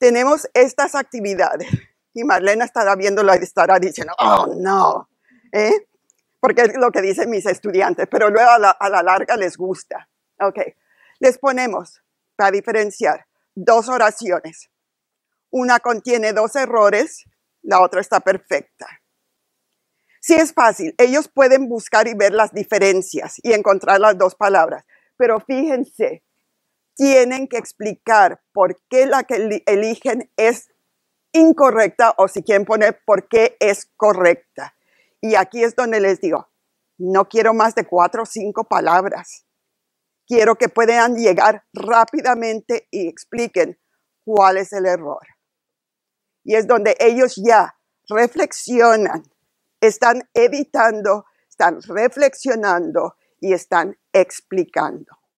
tenemos estas actividades. Y Marlena estará viéndolo y estará diciendo, oh no, ¿Eh? porque es lo que dicen mis estudiantes, pero luego a la, larga les gusta. Ok, les ponemos, para diferenciar, dos oraciones. Una contiene dos errores, la otra está perfecta. Sí es fácil, ellos pueden buscar y ver las diferencias y encontrar las dos palabras, pero fíjense, tienen que explicar por qué la que eligen es incorrecta o si quieren poner por qué es correcta. Y aquí es donde les digo, no quiero más de cuatro o cinco palabras. Quiero que puedan llegar rápidamente y expliquen cuál es el error. Y es donde ellos ya reflexionan, están evitando, están reflexionando y están explicando.